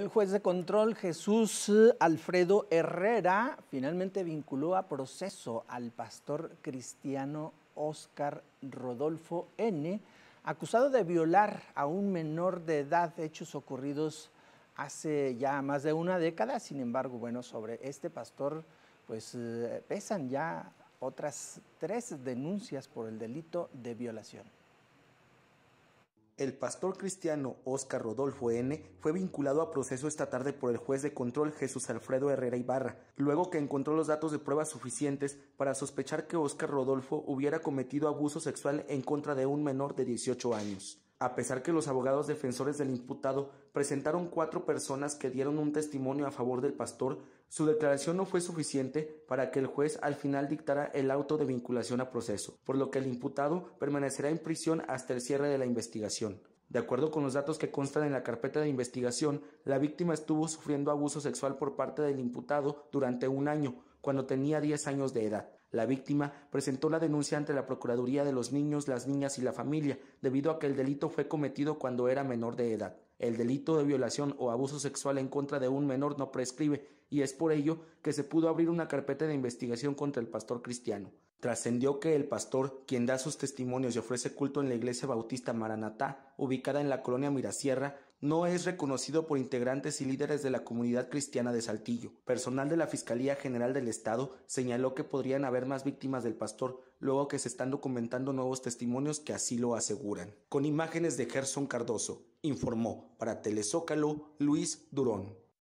El juez de control Jesús Alfredo Herrera finalmente vinculó a proceso al pastor cristiano Oscar Rodolfo N., acusado de violar a un menor de edad, hechos ocurridos hace ya más de una década. Sin embargo, bueno, sobre este pastor, pues eh, pesan ya otras tres denuncias por el delito de violación. El pastor cristiano Óscar Rodolfo N. fue vinculado a proceso esta tarde por el juez de control Jesús Alfredo Herrera Ibarra, luego que encontró los datos de pruebas suficientes para sospechar que Oscar Rodolfo hubiera cometido abuso sexual en contra de un menor de 18 años a pesar que los abogados defensores del imputado presentaron cuatro personas que dieron un testimonio a favor del pastor, su declaración no fue suficiente para que el juez al final dictara el auto de vinculación a proceso, por lo que el imputado permanecerá en prisión hasta el cierre de la investigación. De acuerdo con los datos que constan en la carpeta de investigación, la víctima estuvo sufriendo abuso sexual por parte del imputado durante un año, cuando tenía 10 años de edad. La víctima presentó la denuncia ante la Procuraduría de los Niños, las Niñas y la Familia, debido a que el delito fue cometido cuando era menor de edad. El delito de violación o abuso sexual en contra de un menor no prescribe y es por ello que se pudo abrir una carpeta de investigación contra el pastor cristiano. Trascendió que el pastor, quien da sus testimonios y ofrece culto en la iglesia bautista Maranatá, ubicada en la colonia Mirasierra, no es reconocido por integrantes y líderes de la comunidad cristiana de Saltillo. Personal de la Fiscalía General del Estado señaló que podrían haber más víctimas del pastor, luego que se están documentando nuevos testimonios que así lo aseguran. Con imágenes de Gerson Cardoso, informó para Telezócalo Luis Durón.